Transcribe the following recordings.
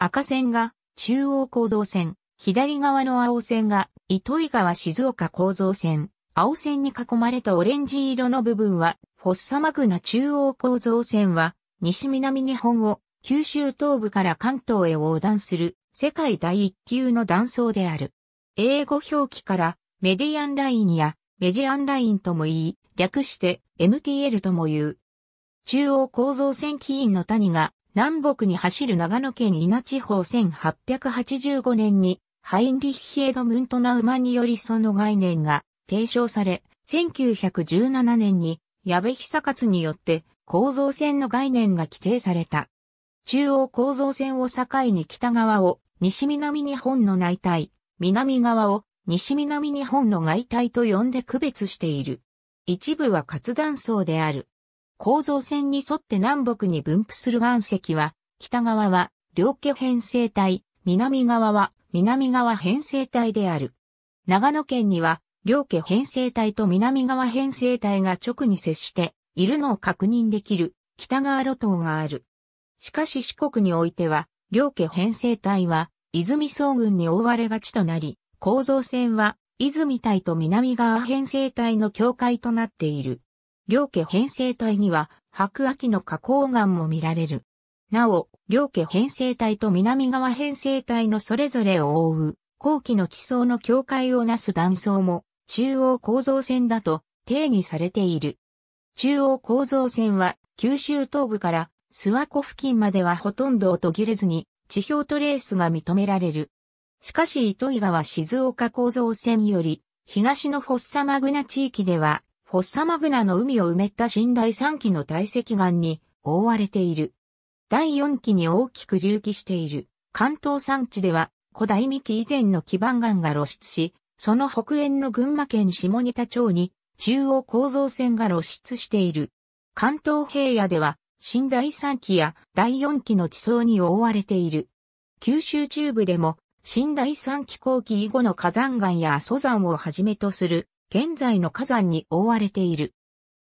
赤線が中央構造線、左側の青線が糸井川静岡構造線、青線に囲まれたオレンジ色の部分は、フォッサマグナ中央構造線は、西南日本を九州東部から関東へ横断する世界第一級の断層である。英語表記からメディアンラインやメジアンラインとも言い、略して MTL とも言う。中央構造線起因の谷が南北に走る長野県稲地方1885年にハインリッヒエドムントナウマによりその概念が提唱され、1917年に矢部久勝によって構造線の概念が規定された。中央構造線を境に北側を西南日本の内帯、南側を西南日本の外帯と呼んで区別している。一部は活断層である。構造線に沿って南北に分布する岩石は、北側は両家編成体、南側は南側編成体である。長野県には、両家編成体と南側編成体が直に接しているのを確認できる北側路頭がある。しかし四国においては、両家編成体は泉総群に覆われがちとなり、構造線は泉体と南側編成体の境界となっている。両家編成体には白秋の花崗岩も見られる。なお、両家編成体と南側編成体のそれぞれを覆う後期の地層の境界をなす断層も中央構造線だと定義されている。中央構造線は九州東部から諏訪湖付近まではほとんど途切れずに地表トレースが認められる。しかし糸魚川静岡構造線より東のフォッサマグナ地域ではフォッサマグナの海を埋めた新第3期の堆積岩に覆われている。第4期に大きく隆起している関東山地では古代未期以前の基盤岩が露出し、その北縁の群馬県下仁田町に中央構造線が露出している。関東平野では新第3期や第4期の地層に覆われている。九州中部でも新第3期後期以後の火山岩や蘇山をはじめとする現在の火山に覆われている。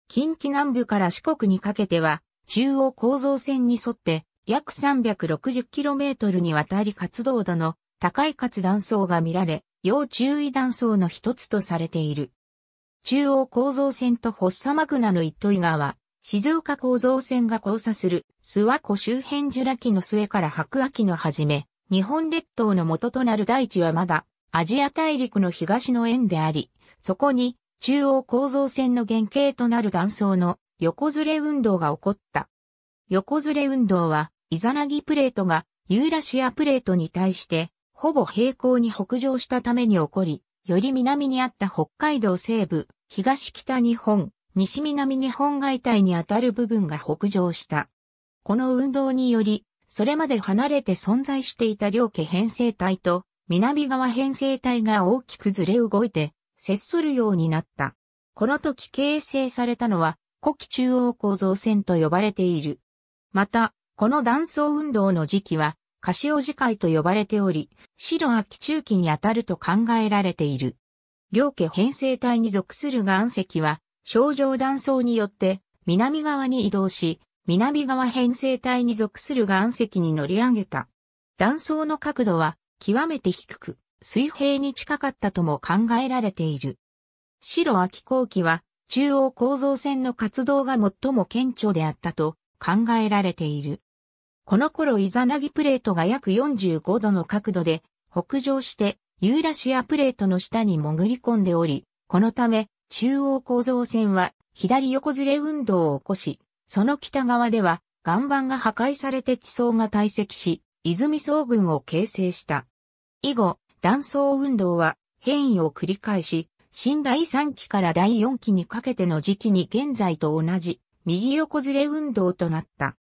近畿南部から四国にかけては、中央構造線に沿って約 360km にわたり活動度の高い活断層が見られ、要注意断層の一つとされている。中央構造線とフォッサマグナの一井川、静岡構造線が交差する諏訪湖周辺ジュラ紀の末から白亜紀の始め、日本列島の元となる大地はまだアジア大陸の東の縁であり、そこに中央構造線の原型となる断層の横ずれ運動が起こった。横ずれ運動は、イザナギプレートがユーラシアプレートに対して、ほぼ平行に北上したために起こり、より南にあった北海道西部、東北日本、西南日本外帯にあたる部分が北上した。この運動により、それまで離れて存在していた両家編成体と南側編成体が大きくずれ動いて、接するようになった。この時形成されたのは、古希中央構造線と呼ばれている。また、この断層運動の時期は、カシオ次界と呼ばれており、白亜紀中期にあたると考えられている。両家編成体に属する岩石は、症状断層によって南側に移動し、南側編成体に属する岩石に乗り上げた。断層の角度は極めて低く、水平に近かったとも考えられている。白秋後期は中央構造線の活動が最も顕著であったと考えられている。この頃イザナギプレートが約45度の角度で北上してユーラシアプレートの下に潜り込んでおり、このため中央構造線は左横ずれ運動を起こし、その北側では岩盤が破壊されて地層が堆積し、泉層群を形成した。以後、断層運動は変異を繰り返し、新第3期から第4期にかけての時期に現在と同じ右横ずれ運動となった。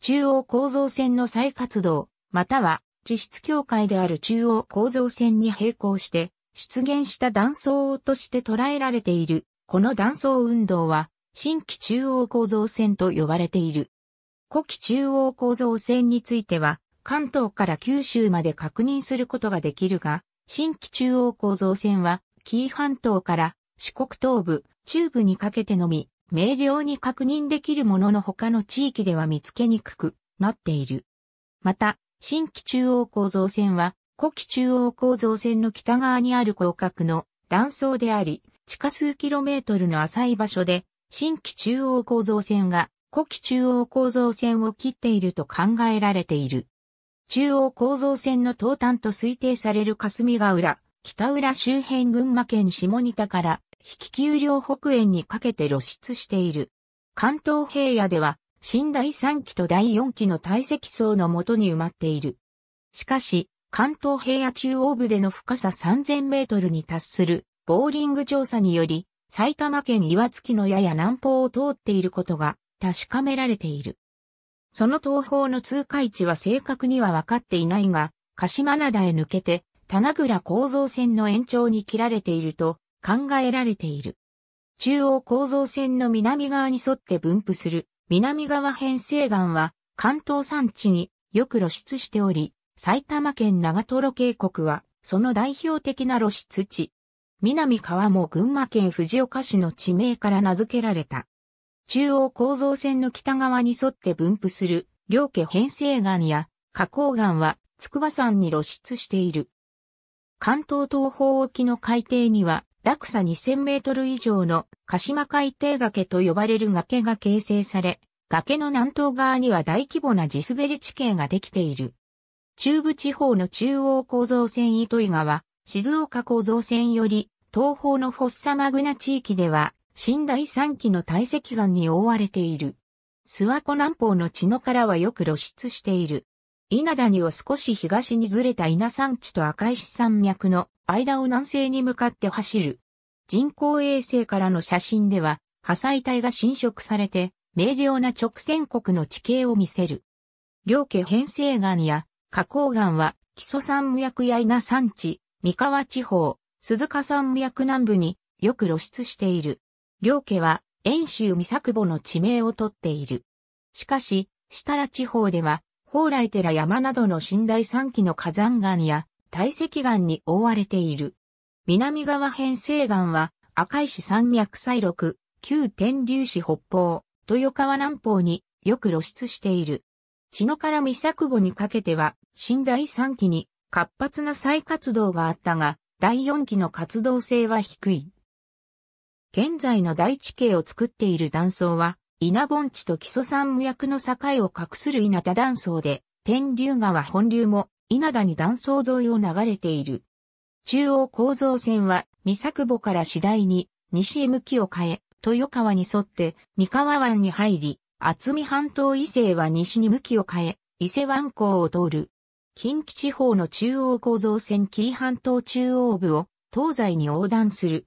中央構造線の再活動、または地質境界である中央構造線に並行して出現した断層として捉えられている。この断層運動は新規中央構造線と呼ばれている。古希中央構造線については関東から九州まで確認することができるが、新規中央構造線は、紀伊半島から四国東部、中部にかけてのみ、明瞭に確認できるものの他の地域では見つけにくくなっている。また、新規中央構造線は、古希中央構造線の北側にある広角の断層であり、地下数キロメートルの浅い場所で、新規中央構造線が古希中央構造線を切っていると考えられている。中央構造線の東端と推定される霞ヶ浦、北浦周辺群馬県下仁田から引き丘陵北縁にかけて露出している。関東平野では、新第3期と第4期の堆積層のもとに埋まっている。しかし、関東平野中央部での深さ3000メートルに達するボーリング調査により、埼玉県岩月のやや南方を通っていることが確かめられている。その東方の通過位置は正確には分かっていないが、鹿島灘へ抜けて、棚倉構造線の延長に切られていると考えられている。中央構造線の南側に沿って分布する南側編成岩は関東山地によく露出しており、埼玉県長瀞渓谷はその代表的な露出地。南川も群馬県藤岡市の地名から名付けられた。中央構造線の北側に沿って分布する、両家編成岩や花崗岩は筑波山に露出している。関東東方沖の海底には、落差2000メートル以上の鹿島海底崖と呼ばれる崖が形成され、崖の南東側には大規模な地滑り地形ができている。中部地方の中央構造線糸井川、静岡構造線より東方のフォッサマグナ地域では新第三期の堆積岩に覆われている。諏訪湖南方の地のからはよく露出している。稲谷を少し東にずれた稲山地と赤石山脈の間を南西に向かって走る。人工衛星からの写真では、破砕体が侵食されて、明瞭な直線国の地形を見せる。両家編成岩や花崗岩は、木曽山脈や稲山地、三河地方、鈴鹿山脈南部によく露出している。両家は、遠州三作母の地名をとっている。しかし、設楽地方では、蓬莱寺山などの寝台山期の火山岩や堆積岩に覆われている。南側編成岩は赤石山脈西麓、旧天竜市北方、豊川南方によく露出している。血のから三作母にかけては、寝台山期に活発な再活動があったが、第4期の活動性は低い。現在の大地形を作っている断層は、稲盆地と木曽山脈の境を隠する稲田断層で、天竜川本流も稲田に断層沿いを流れている。中央構造線は、三作母から次第に西へ向きを変え、豊川に沿って三河湾に入り、厚見半島伊勢は西に向きを変え、伊勢湾港を通る。近畿地方の中央構造線紀伊半島中央部を東西に横断する。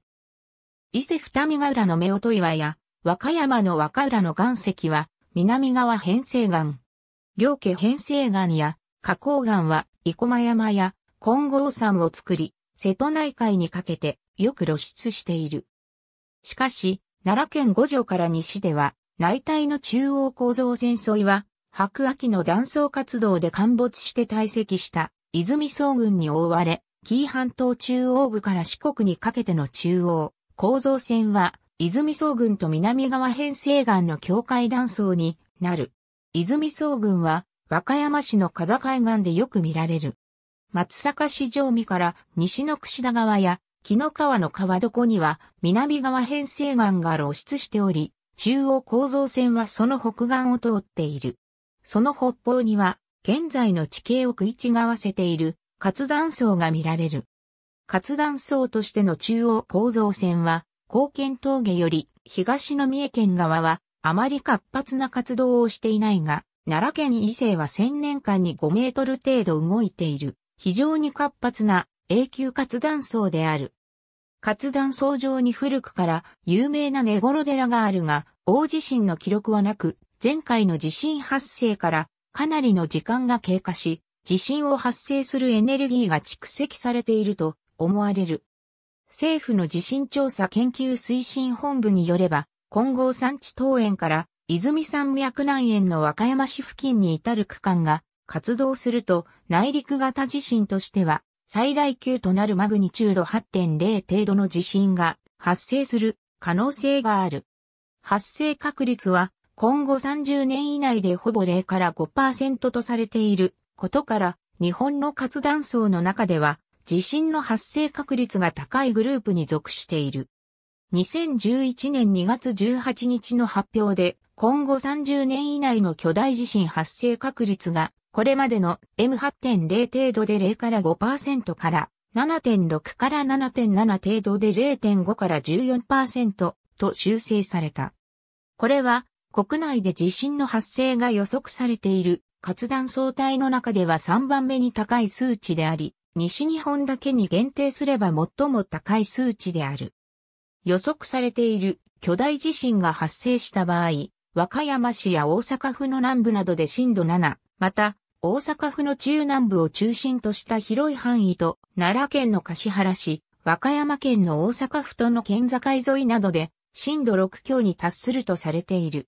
伊勢二見ヶ浦の夫婦岩や、和歌山の和歌浦の岩石は、南側編成岩。両家編成岩や、花崗岩は、生駒山や、金剛山を作り、瀬戸内海にかけて、よく露出している。しかし、奈良県五条から西では、内体の中央構造線沿いは、白秋の断層活動で陥没して堆積した泉総群に覆われ、紀伊半島中央部から四国にかけての中央、構造線は、泉総群と南側編成岩の境界断層になる。泉総群は、和歌山市の加海岸でよく見られる。松阪市上見から西の串田川や木の川の川床には南側編成岩が露出しており、中央構造線はその北岸を通っている。その北方には現在の地形を食い違わせている活断層が見られる。活断層としての中央構造線は、高献峠より東の三重県側は、あまり活発な活動をしていないが、奈良県伊勢は1000年間に5メートル程度動いている、非常に活発な永久活断層である。活断層上に古くから有名な寝頃寺があるが、大地震の記録はなく、前回の地震発生からかなりの時間が経過し、地震を発生するエネルギーが蓄積されていると思われる。政府の地震調査研究推進本部によれば、金剛山地東園から泉山脈南園の和歌山市付近に至る区間が活動すると内陸型地震としては最大級となるマグニチュード8.0程度の地震が発生する可能性がある。発生確率は今後30年以内でほぼ0から5%とされていることから日本の活断層の中では地震の発生確率が高いグループに属している。2011年2月18日の発表で、今後30年以内の巨大地震発生確率が、これまでの M8.0 程度で0から5%から、7.6から7.7程度で0.5から14%と修正された。これは、国内で地震の発生が予測されている活断層帯の中では3番目に高い数値であり、西日本だけに限定すれば最も高い数値である。予測されている巨大地震が発生した場合、和歌山市や大阪府の南部などで震度7、また大阪府の中南部を中心とした広い範囲と奈良県の橿原市、和歌山県の大阪府との県境沿いなどで震度6強に達するとされている。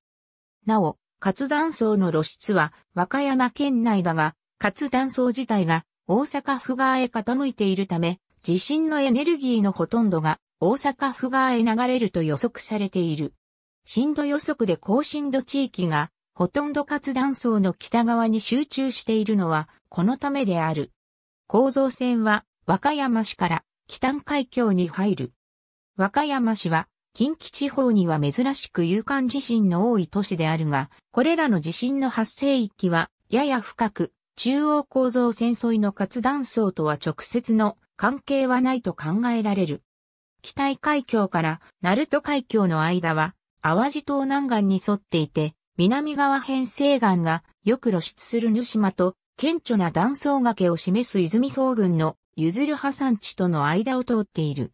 なお、活断層の露出は和歌山県内だが、活断層自体が大阪府側へ傾いているため、地震のエネルギーのほとんどが大阪府側へ流れると予測されている。震度予測で高震度地域がほとんど活断層の北側に集中しているのはこのためである。構造線は和歌山市から北海峡に入る。和歌山市は近畿地方には珍しく有感地震の多い都市であるが、これらの地震の発生域はやや深く、中央構造線沿いの活断層とは直接の関係はないと考えられる。北井海峡から鳴門海峡の間は、淡路島南岸に沿っていて、南側編成岸がよく露出する沼島と、顕著な断層崖を示す泉総群のゆずる破山地との間を通っている。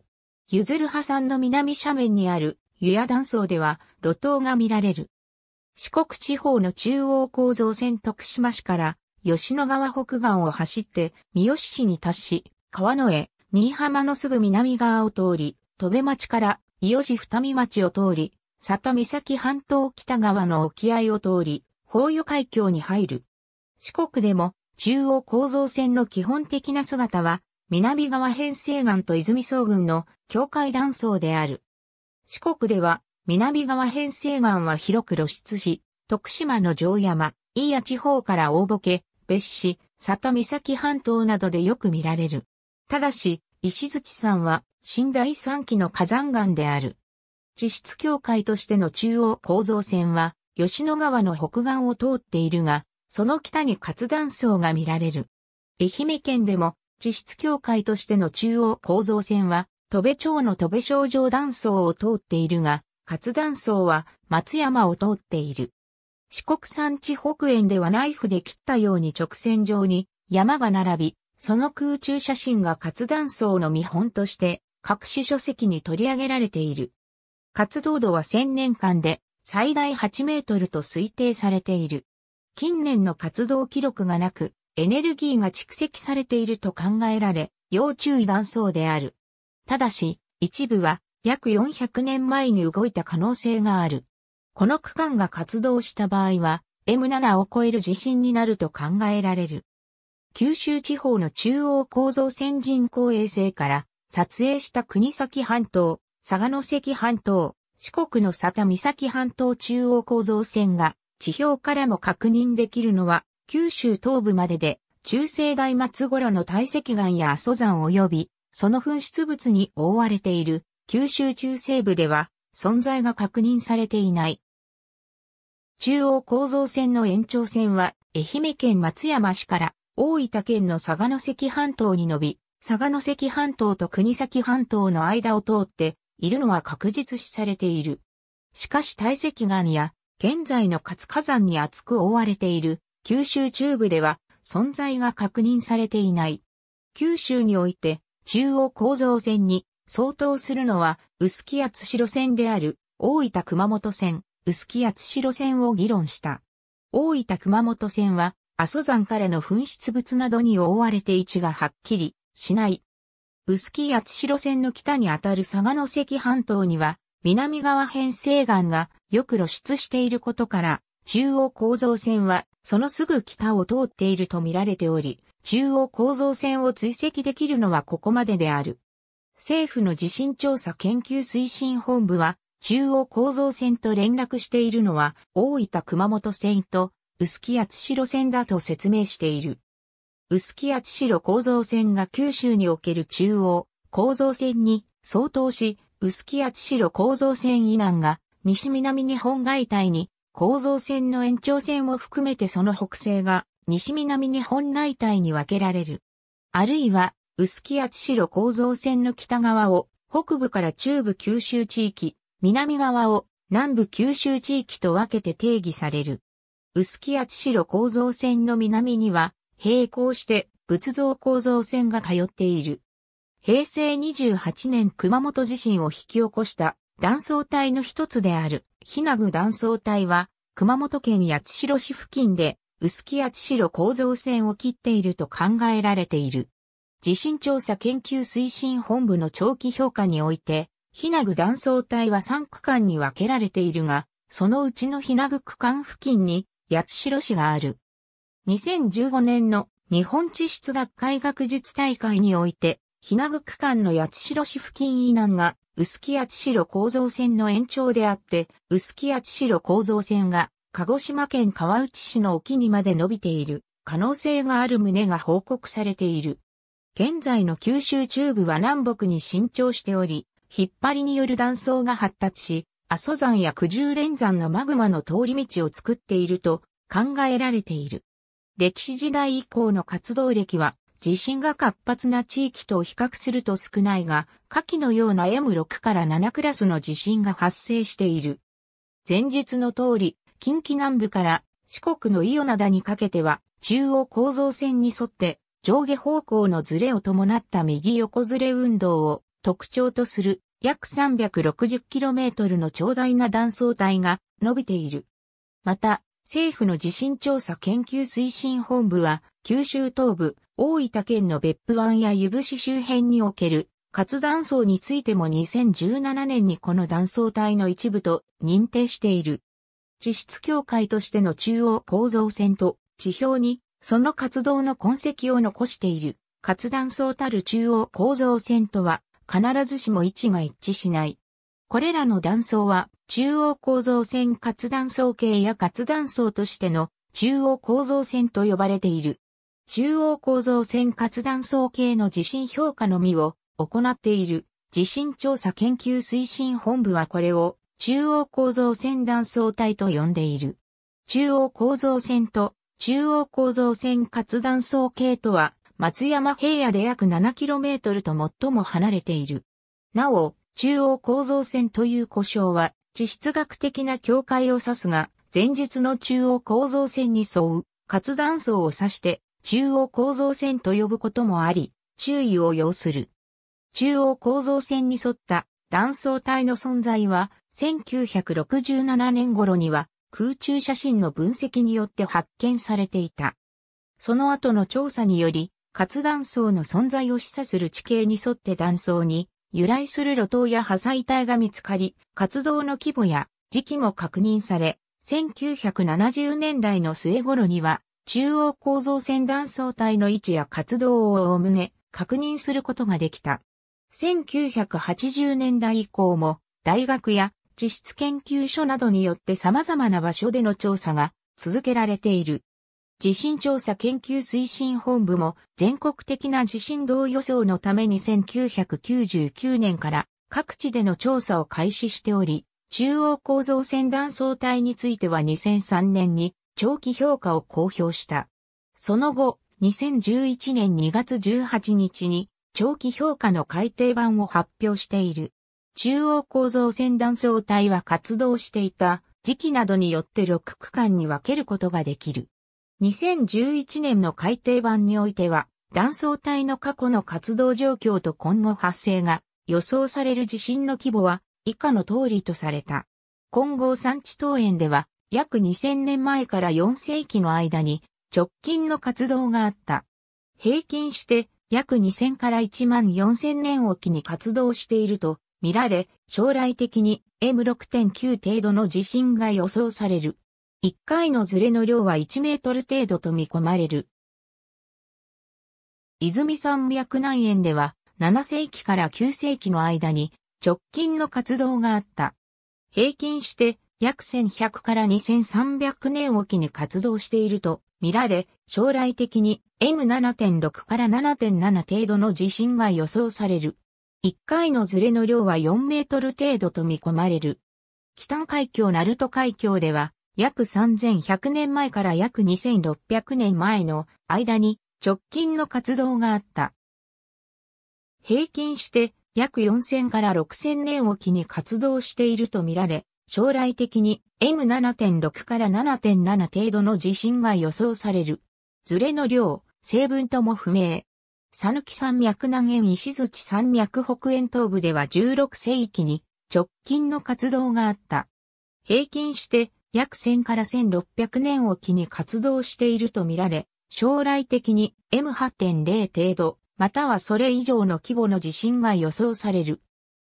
ゆずる破山の南斜面にある湯屋断層では路頭が見られる。四国地方の中央構造線徳島市から吉野川北岸を走って、三好市に達し、川野へ、新居浜のすぐ南側を通り、戸部町から伊予市二見町を通り、里岬半島北側の沖合を通り、法湯海峡に入る。四国でも中央構造線の基本的な姿は、南側偏西岸と泉総群の境界断層である。四国では、南側偏西岸は広く露出し、徳島の城山、飯谷地方から大ボケ、別紙、里岬半島などでよく見られる。ただし、石槌山は、新第三期の火山岩である。地質協会としての中央構造線は、吉野川の北岸を通っているが、その北に活断層が見られる。愛媛県でも、地質協会としての中央構造線は、戸部町の戸部省上断層を通っているが、活断層は松山を通っている。四国山地北縁ではナイフで切ったように直線上に山が並び、その空中写真が活断層の見本として各種書籍に取り上げられている。活動度は1000年間で最大8メートルと推定されている。近年の活動記録がなく、エネルギーが蓄積されていると考えられ、要注意断層である。ただし、一部は約400年前に動いた可能性がある。この区間が活動した場合は M7 を超える地震になると考えられる。九州地方の中央構造線人工衛星から撮影した国崎半島、佐賀野関半島、四国の佐田岬半島中央構造線が地表からも確認できるのは九州東部までで中世代末頃の堆積岩や阿蘇山及びその噴出物に覆われている九州中西部では存在が確認されていない中央構造線の延長線は、愛媛県松山市から大分県の佐賀関半島に伸び、佐賀関半島と国崎半島の間を通っているのは確実視されている。しかし大石岩や現在の活火山に厚く覆われている九州中部では存在が確認されていない。九州において中央構造線に相当するのは薄や津代線である大分熊本線、臼杵八代線を議論した。大分熊本線は、阿蘇山からの噴出物などに覆われて位置がはっきりしない。臼杵八代線の北にあたる佐賀の関半島には、南側編西岸がよく露出していることから、中央構造線はそのすぐ北を通っていると見られており、中央構造線を追跡できるのはここまでである。政府の地震調査研究推進本部は、中央構造線と連絡しているのは大分熊本線と臼杵八代線だと説明している。臼杵八代構造線が九州における中央構造線に相当し、臼杵八代構造線以南が西南日本外帯に構造線の延長線を含めてその北西が西南日本内帯に分けられる。あるいは臼杵八代構造線の北側を北部から中部九州地域、南側を南部九州地域と分けて定義される。薄木八代構造線の南には、並行して仏像構造線が通っている。平成28年熊本地震を引き起こした断層帯の一つである、ひなぐ断層帯は、熊本県八代市付近で、薄木八代構造線を切っていると考えられている。地震調査研究推進本部の長期評価において、ひなぐ断層帯は3区間に分けられているが、そのうちのひなぐ区間付近に八代市がある。2015年の日本地質学会学術大会において、ひなぐ区間の八代市付近以南が薄木八代構造線の延長であって、薄木八代構造線が鹿児島県川内市の沖にまで伸びている可能性がある旨が報告されている。現在の九州中部は南北に伸長しており、引っ張りによる断層が発達し、阿蘇山や九十連山のマグマの通り道を作っていると考えられている。歴史時代以降の活動歴は、地震が活発な地域と比較すると少ないが、下記のような M6 から7クラスの地震が発生している。前述の通り、近畿南部から四国の伊予灘にかけては、中央構造線に沿って上下方向のズレを伴った右横ずれ運動を特徴とする約 360km の長大な断層帯が伸びている。また、政府の地震調査研究推進本部は、九州東部、大分県の別府湾や湯布市周辺における活断層についても2017年にこの断層帯の一部と認定している。地質協会としての中央構造線と地表にその活動の痕跡を残している活断層たる中央構造線とは必ずしも位置が一致しない。これらの断層は中央構造線活断層系や活断層としての中央構造線と呼ばれている。中央構造線活断層系の地震評価のみを行っている地震調査研究推進本部はこれを中央構造線断層帯と呼んでいる。中央構造線と中央構造線活断層系とは松山平野で約 7km と最も離れている。なお、中央構造線という故障は、地質学的な境界を指すが、前述の中央構造線に沿う活断層を指して、中央構造線と呼ぶこともあり、注意を要する。中央構造線に沿った断層帯の存在は、1967年頃には空中写真の分析によって発見されていた。その後の調査により、活断層の存在を示唆する地形に沿って断層に由来する路頭や破砕帯が見つかり、活動の規模や時期も確認され、1970年代の末頃には、中央構造線断層帯の位置や活動をおおむね確認することができた。1980年代以降も、大学や地質研究所などによって様々な場所での調査が続けられている。地震調査研究推進本部も全国的な地震動予想のために1999年から各地での調査を開始しており、中央構造線断層帯については2003年に長期評価を公表した。その後、2011年2月18日に長期評価の改定版を発表している。中央構造線断層帯は活動していた時期などによって6区間に分けることができる。2011年の改訂版においては、断層帯の過去の活動状況と今後発生が予想される地震の規模は以下の通りとされた。今後山地東園では約2000年前から4世紀の間に直近の活動があった。平均して約2000から1万4000年おきに活動していると見られ、将来的に M6.9 程度の地震が予想される。1回のズレの量は1メートル程度と見込まれる。泉山脈南園では7世紀から9世紀の間に直近の活動があった。平均して約1100から2300年おきに活動していると見られ、将来的に M7.6 から7.7程度の地震が予想される。1回のズレの量は4メートル程度と見込まれる。北海峡鳴門海峡では約3100年前から約2600年前の間に直近の活動があった。平均して約4000から6000年おきに活動しているとみられ、将来的に M7.6 から7.7程度の地震が予想される。ズレの量、成分とも不明。さぬき山脈南縁石槌山脈北縁東部では16世紀に直近の活動があった。平均して約1000から1600年を機に活動しているとみられ、将来的に M8.0 程度、またはそれ以上の規模の地震が予想される。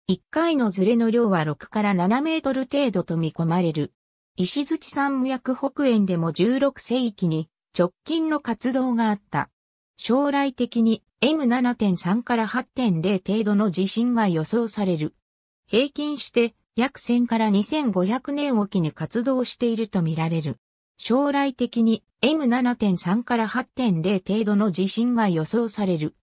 1回のズレの量は6から7メートル程度と見込まれる。石槌山脈北縁でも16世紀に直近の活動があった。将来的に M7.3 から8.0程度の地震が予想される。平均して約1000から2500年おきに活動しているとみられる。将来的に M7.3 から8.0程度の地震が予想される。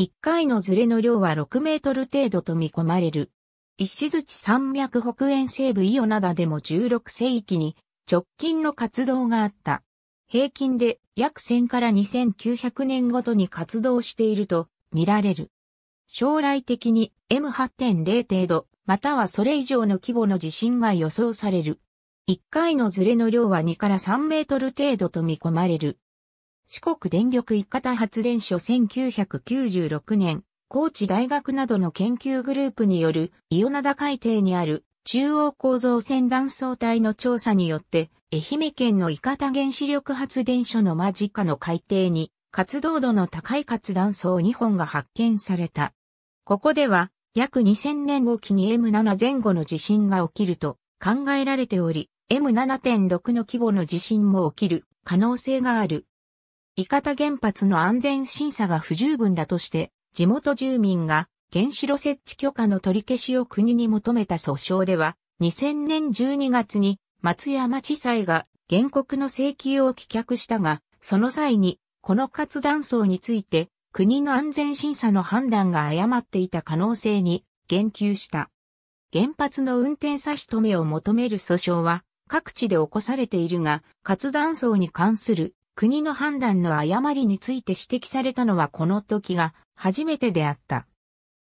1回のズレの量は6メートル程度と見込まれる。石槌山脈北縁西部イオナダでも16世紀に直近の活動があった。平均で約1000から2900年ごとに活動していると見られる。将来的に M8.0 程度またはそれ以上の規模の地震が予想される。1回のズレの量は2から3メートル程度と見込まれる。四国電力一方発電所1996年、高知大学などの研究グループによる、伊予灘海底にある中央構造線断層帯の調査によって、愛媛県の伊方原子力発電所の間近の海底に、活動度の高い活断層2本が発見された。ここでは、約2000年後期に M7 前後の地震が起きると考えられており、M7.6 の規模の地震も起きる可能性がある。伊方原発の安全審査が不十分だとして、地元住民が原子炉設置許可の取り消しを国に求めた訴訟では、2000年12月に松山地裁が原告の請求を棄却したが、その際に、この活断層について、国の安全審査の判断が誤っていた可能性に言及した。原発の運転差し止めを求める訴訟は各地で起こされているが、活断層に関する国の判断の誤りについて指摘されたのはこの時が初めてであった。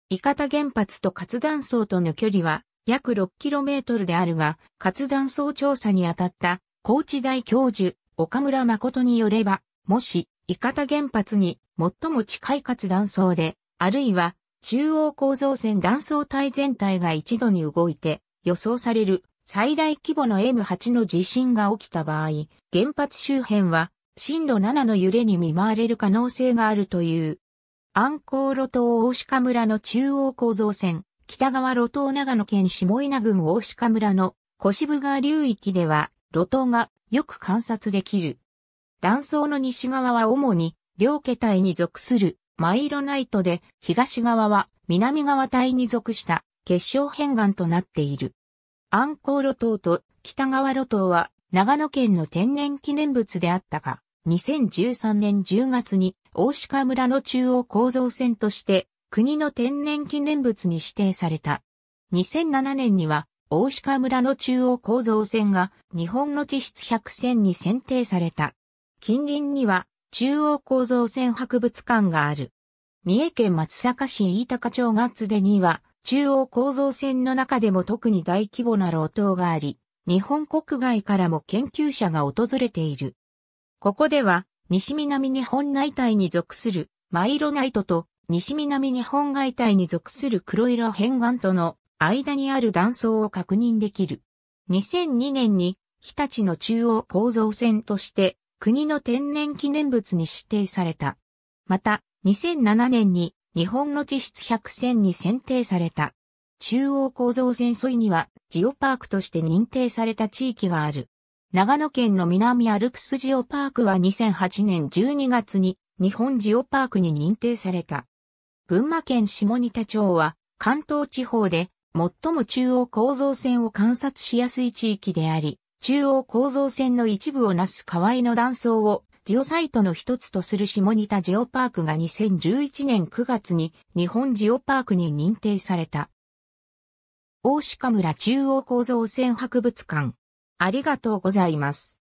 伊方原発と活断層との距離は約 6km であるが、活断層調査に当たった高知大教授岡村誠によれば、もし伊方原発に最も近いかつ断層で、あるいは中央構造線断層体全体が一度に動いて予想される最大規模の M8 の地震が起きた場合、原発周辺は震度7の揺れに見舞われる可能性があるという。アンコール島大鹿村の中央構造線、北側路頭長野県下稲郡大鹿村の小渋川流域では、路頭がよく観察できる。断層の西側は主に両家帯に属するマイロナイトで、東側は南側帯に属した結晶片岩となっている。アンコー路島と北側路島は長野県の天然記念物であったが、2013年10月に大鹿村の中央構造線として国の天然記念物に指定された。2007年には大鹿村の中央構造線が日本の地質100選に選定された。近隣には中央構造線博物館がある。三重県松阪市飯高町がつでには中央構造線の中でも特に大規模な老頭があり、日本国外からも研究者が訪れている。ここでは西南日本内帯に属するマイロナイトと西南日本外帯に属する黒色変岸との間にある断層を確認できる。2002年に日立の中央構造線として国の天然記念物に指定された。また、2007年に日本の地質百選に選定された。中央構造線沿いにはジオパークとして認定された地域がある。長野県の南アルプスジオパークは2008年12月に日本ジオパークに認定された。群馬県下仁田町は関東地方で最も中央構造線を観察しやすい地域であり、中央構造線の一部をなす河合の断層をジオサイトの一つとする下仁田ジオパークが2011年9月に日本ジオパークに認定された。大鹿村中央構造線博物館。ありがとうございます。